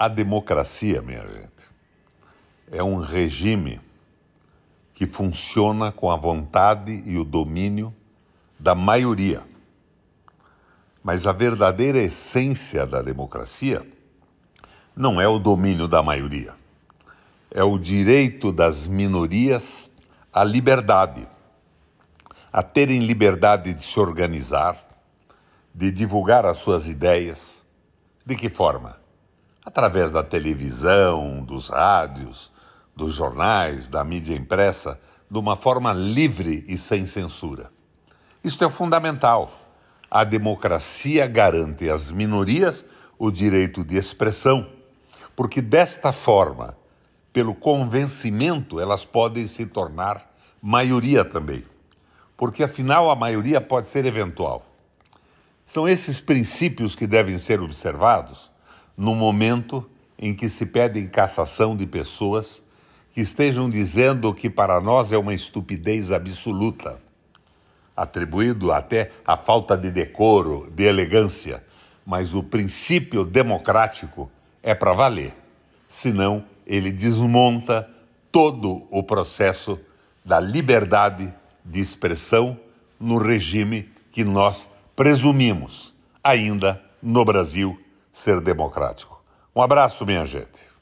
A democracia, minha gente, é um regime que funciona com a vontade e o domínio da maioria. Mas a verdadeira essência da democracia não é o domínio da maioria, é o direito das minorias à liberdade, a terem liberdade de se organizar, de divulgar as suas ideias. De que forma? através da televisão, dos rádios, dos jornais, da mídia impressa, de uma forma livre e sem censura. Isto é fundamental. A democracia garante às minorias o direito de expressão, porque desta forma, pelo convencimento, elas podem se tornar maioria também. Porque afinal a maioria pode ser eventual. São esses princípios que devem ser observados no momento em que se pedem cassação de pessoas que estejam dizendo o que para nós é uma estupidez absoluta, atribuído até à falta de decoro, de elegância, mas o princípio democrático é para valer, senão ele desmonta todo o processo da liberdade de expressão no regime que nós presumimos ainda no Brasil ser democrático. Um abraço, minha gente.